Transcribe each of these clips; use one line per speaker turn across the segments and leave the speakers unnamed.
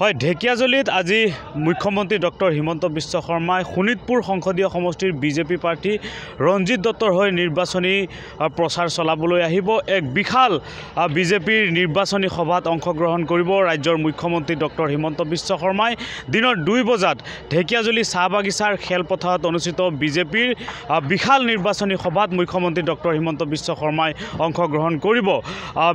হয় ঢেকিয়াজুলিত আজি মুখ্যমন্ত্রী ডক্টর হিমন্ত বিশ্ব শর্মায় শোণিতপুর সংসদীয় সমষ্টির বিজেপি প্রার্থী রঞ্জিত দত্তর হয়ে নির্বাচনী প্রচার চলাবলৈ আহিব এক বিশাল বিজেপির নির্বাচনী সভাত অংশগ্রহণ করব রাজ্যের মুখ্যমন্ত্রী ডক্টর হিমন্ত বিশ্ব শর্মায় দিনের দুই বজাত ঢেকিয়াজুলি চাহ বাগিচার খেলপথারত অনুষ্ঠিত বিজেপির বিশাল নির্বাচনী সভাত মুখ্যমন্ত্রী ডক্টর হিমন্ত বিশ্ব শর্মায় অংশগ্রহণ করব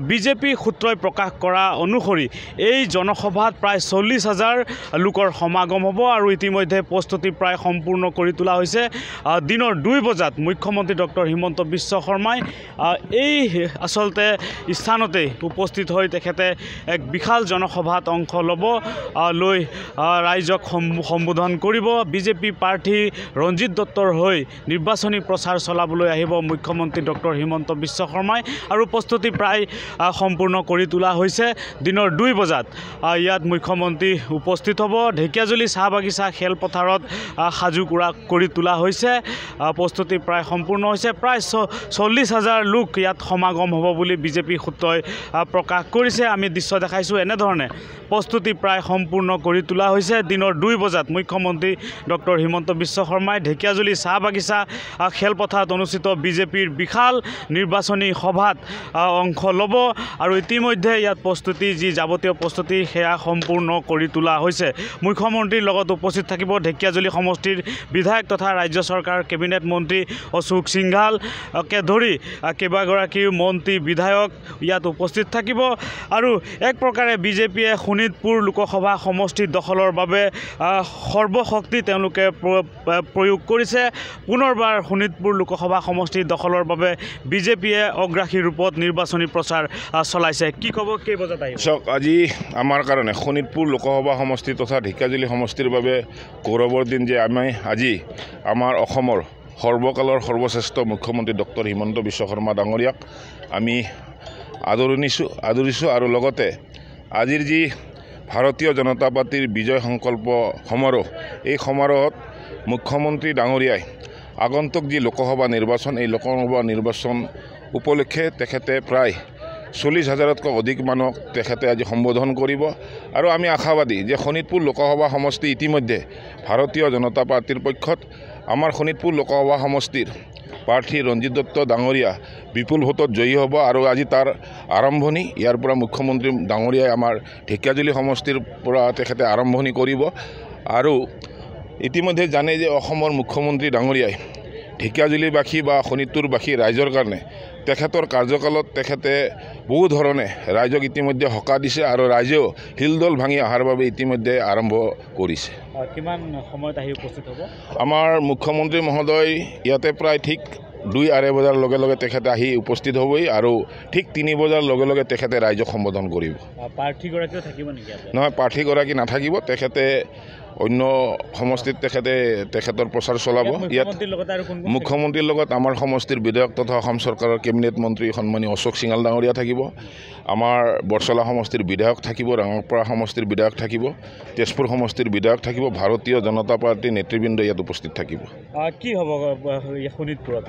বিজেপি সূত্রই প্রকাশ করা অনুসরি এই জনসভাত প্রায় চল্লিছ হাজাৰ লোকৰ সমাগম হ'ব আৰু ইতিমধ্যে প্ৰস্তুতি প্ৰায় সম্পূৰ্ণ কৰি তোলা হৈছে দিনৰ দুই বজাত মুখ্যমন্ত্ৰী ডক্টৰ হিমন্ত বিশ্ব শৰ্মাই এই আচলতে স্থানতেই উপস্থিত হৈ তেখেতে এক বিশাল জনসভাত অংশ ল'ব লৈ ৰাইজক সম্বোধন কৰিব বিজেপি প্ৰাৰ্থী ৰঞ্জিত দত্তৰ হৈ নিৰ্বাচনী প্ৰচাৰ চলাবলৈ আহিব মুখ্যমন্ত্ৰী ডক্টৰ হিমন্ত বিশ্ব শৰ্মাই আৰু প্ৰস্তুতি প্ৰায় সম্পূৰ্ণ কৰি তোলা হৈছে দিনৰ দুই বজাত ইয়াত মুখ্যমন্ত্ৰী মন্ত্ৰী উপস্থিত হ'ব ঢেকীয়াজুলি চাহ বাগিচা খেলপথাৰত সাজু কৰা কৰি তোলা হৈছে প্ৰস্তুতি প্ৰায় সম্পূৰ্ণ হৈছে প্ৰায় চ চল্লিছ হাজাৰ লোক ইয়াত সমাগম হ'ব বুলি বিজেপি সূত্ৰই প্ৰকাশ কৰিছে আমি দৃশ্য দেখাইছোঁ এনেধৰণে প্ৰস্তুতি প্ৰায় সম্পূৰ্ণ কৰি তোলা হৈছে দিনৰ দুই বজাত মুখ্যমন্ত্ৰী ডক্টৰ হিমন্ত বিশ্ব শৰ্মাই ঢেকীয়াজুলি চাহ বাগিচা খেলপথাৰত অনুষ্ঠিত বিজেপিৰ বিশাল নিৰ্বাচনী সভাত অংশ ল'ব আৰু ইতিমধ্যে ইয়াত প্ৰস্তুতি যি যাৱতীয় প্ৰস্তুতি সেয়া সম্পূৰ্ণ সম্পূৰ্ণ কৰি তোলা হৈছে মুখ্যমন্ত্ৰীৰ লগত উপস্থিত থাকিব ঢেকিয়াজুলি সমষ্টিৰ বিধায়ক তথা ৰাজ্য চৰকাৰৰ কেবিনেট মন্ত্ৰী অশোক সিংঘালকে ধৰি কেইবাগৰাকীও মন্ত্ৰী বিধায়ক ইয়াত উপস্থিত থাকিব আৰু এক প্ৰকাৰে বিজেপিয়ে শোণিতপুৰ লোকসভা সমষ্টিৰ দখলৰ বাবে সৰ্বশক্তি তেওঁলোকে প্ৰয়োগ কৰিছে পুনৰবাৰ শোণিতপুৰ লোকসভা সমষ্টিৰ দখলৰ বাবে বিজেপিয়ে অগ্ৰাসী ৰূপত নিৰ্বাচনী প্ৰচাৰ চলাইছে কি ক'ব কেইবজাত
আহিব চাওক আজি আমাৰ কাৰণে শোণিতপুৰ শোণিতপুৰ লোকসভা সমষ্টি তথা ঢেকিয়াজুলি সমষ্টিৰ বাবে গৌৰৱৰ দিন যে আমি আজি আমাৰ অসমৰ সৰ্বকালৰ সৰ্বশ্ৰেষ্ঠ মুখ্যমন্ত্ৰী ডক্টৰ হিমন্ত বিশ্ব শৰ্মা ডাঙৰীয়াক আমি আদৰণিছোঁ আদৰিছোঁ আৰু লগতে আজিৰ যি ভাৰতীয় জনতা পাৰ্টীৰ বিজয় সংকল্প সমাৰোহ এই সমাৰোহত মুখ্যমন্ত্ৰী ডাঙৰীয়াই আগন্তুক যি লোকসভা নিৰ্বাচন এই লোকসভা নিৰ্বাচন উপলক্ষে তেখেতে প্ৰায় চল্লিছ হাজাৰতকৈ অধিক মানুহক তেখেতে আজি সম্বোধন কৰিব আৰু আমি আশাবাদী যে শোণিতপুৰ লোকসভা সমষ্টি ইতিমধ্যে ভাৰতীয় জনতা পাৰ্টীৰ পক্ষত আমাৰ শোণিতপুৰ লোকসভা সমষ্টিৰ প্ৰাৰ্থী ৰঞ্জিত দত্ত ডাঙৰীয়া বিপুল ভোটত জয়ী হ'ব আৰু আজি তাৰ আৰম্ভণি ইয়াৰ পৰা মুখ্যমন্ত্ৰী ডাঙৰীয়াই আমাৰ ঢেকিয়াজুলি সমষ্টিৰ পৰা তেখেতে আৰম্ভণি কৰিব আৰু ইতিমধ্যে জানে যে অসমৰ মুখ্যমন্ত্ৰী ডাঙৰীয়াই ঢেকিয়াজুলিবাসী বা শোণিতপুৰবাসী ৰাইজৰ কাৰণে তেখেতৰ কাৰ্যকালত তেখেতে বহু ধৰণে ৰাইজক ইতিমধ্যে সকাহ দিছে আৰু ৰাইজেও শিলদল ভাঙি অহাৰ বাবে ইতিমধ্যে আৰম্ভ কৰিছে
কিমান সময়ত আহি উপস্থিত হ'ব
আমাৰ মুখ্যমন্ত্ৰী মহোদয় ইয়াতে প্ৰায় ঠিক দুই আঢ়ৈ বজাৰ লগে লগে তেখেতে আহি উপস্থিত হ'বই আৰু ঠিক তিনি বজাৰ লগে লগে তেখেতে ৰাইজক সম্বোধন কৰিব
প্ৰাৰ্থীগৰাকীও থাকিব নেকি
নহয় প্ৰাৰ্থীগৰাকী নাথাকিব তেখেতে অন্য সমষ্টিত তেখেতে তেখেতৰ প্ৰচাৰ চলাব ইয়াত মুখ্যমন্ত্ৰীৰ লগত আমাৰ সমষ্টিৰ বিধায়ক তথা অসম চৰকাৰৰ কেবিনেট মন্ত্ৰী সন্মানি অশোক সিঙাল ডাঙৰীয়া থাকিব আমাৰ বৰচলা সমষ্টিৰ বিধায়ক থাকিব ৰাঙাপাৰা সমষ্টিৰ বিধায়ক থাকিব তেজপুৰ সমষ্টিৰ বিধায়ক থাকিব ভাৰতীয় জনতা পাৰ্টীৰ নেতৃবৃন্দ ইয়াত উপস্থিত থাকিব
কি হ'ব শোণিতপুৰত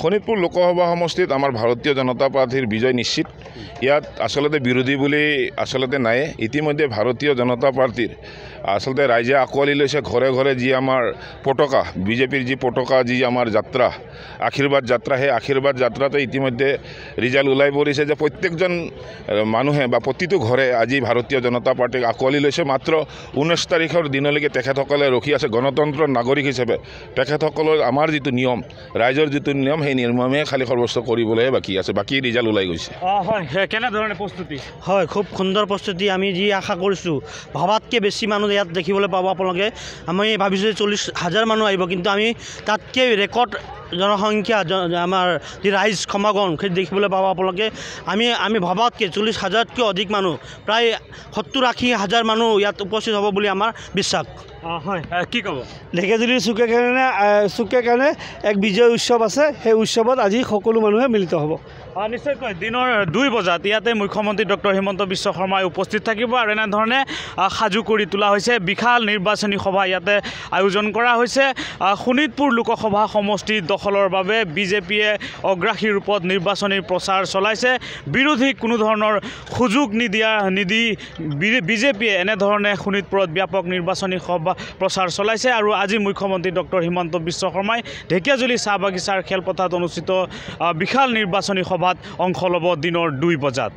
শোণিতপুৰ লোকসভা সমষ্টিত আমাৰ ভাৰতীয় জনতা পাৰ্টীৰ বিজয় নিশ্চিত ইয়াত আচলতে বিৰোধী বুলি আচলতে নাই ইতিমধ্যে ভাৰতীয় জনতা পাৰ্টীৰ আচলতে ৰাইজে আঁকোৱালি লৈছে ঘৰে ঘৰে যি আমাৰ পতাকা বিজেপিৰ যি পতাকা যি আমাৰ যাত্ৰা আশীৰ্বাদ যাত্ৰা সেই আশীৰ্বাদ যাত্ৰাতে ইতিমধ্যে ৰিজাল্ট ওলাই পৰিছে যে প্ৰত্যেকজন মানুহে বা প্ৰতিটো ঘৰে আজি ভাৰতীয় জনতা পাৰ্টীক আঁকোৱালি লৈছে মাত্ৰ ঊনৈছ তাৰিখৰ দিনলৈকে তেখেতসকলে ৰখি আছে গণতন্ত্ৰৰ নাগৰিক হিচাপে তেখেতসকলৰ আমাৰ যিটো নিয়ম ৰাইজৰ যিটো নিয়ম সেই নিয়মে খালী সৰ্বস্ব কৰিবলৈহে বাকী আছে বাকী ৰিজাল্ট ওলাই গৈছে
কেনেধৰণে প্ৰস্তুতি হয় খুব সুন্দৰ প্ৰস্তুতি আমি যি আশা কৰিছোঁ ভবাতকৈ বেছি মানুহ ইয়াত দেখিবলৈ পাব আপোনালোকে আমি ভাবিছোঁ যে চল্লিছ হাজাৰ মানুহ আহিব কিন্তু আমি তাতকৈ ৰেকৰ্ড জনসংখ্যা আমাৰ যি ৰাইজ সমাগম সেই দেখিবলৈ পাব আপোনালোকে আমি আমি ভবাতকৈ চল্লিছ হাজাৰতকৈ অধিক মানুহ প্ৰায় সত্তৰ আশী হাজাৰ মানুহ ইয়াত উপস্থিত হ'ব বুলি আমাৰ বিশ্বাস হয় কি ক'ব ঢেকেজুলিৰ চুকে কাৰণে চুকে কাৰণে এক বিজয় উৎসৱ আছে সেই উৎসৱত আজি সকলো মানুহে মিলিত হ'ব নিশ্চয়কৈ দিনৰ দুই বজাত ইয়াতে মুখ্যমন্ত্ৰী ডক্টৰ হিমন্ত বিশ্ব শৰ্মাই উপস্থিত থাকিব আৰু এনেধৰণে সাজু কৰি তোলা হৈছে বিশাল নিৰ্বাচনী সভা ইয়াতে আয়োজন কৰা হৈছে শোণিতপুৰ লোকসভা সমষ্টি দখলৰ বাবে বিজেপিয়ে অগ্ৰাসী ৰূপত নিৰ্বাচনী প্ৰচাৰ চলাইছে বিৰোধীক কোনো ধৰণৰ সুযোগ নিদিয়া নিদি বি বিজেপিয়ে এনেধৰণে শোণিতপুৰত ব্যাপক নিৰ্বাচনী সভা প্ৰচাৰ চলাইছে আৰু আজি মুখ্যমন্ত্ৰী ডক্টৰ হিমন্ত বিশ্ব শৰ্মাই ঢেকীয়াজুলি চাহ বাগিচাৰ খেলপথাৰত অনুষ্ঠিত বিশাল নিৰ্বাচনী সভা সভাত অংশ ল'ব দিনৰ দুই বজাত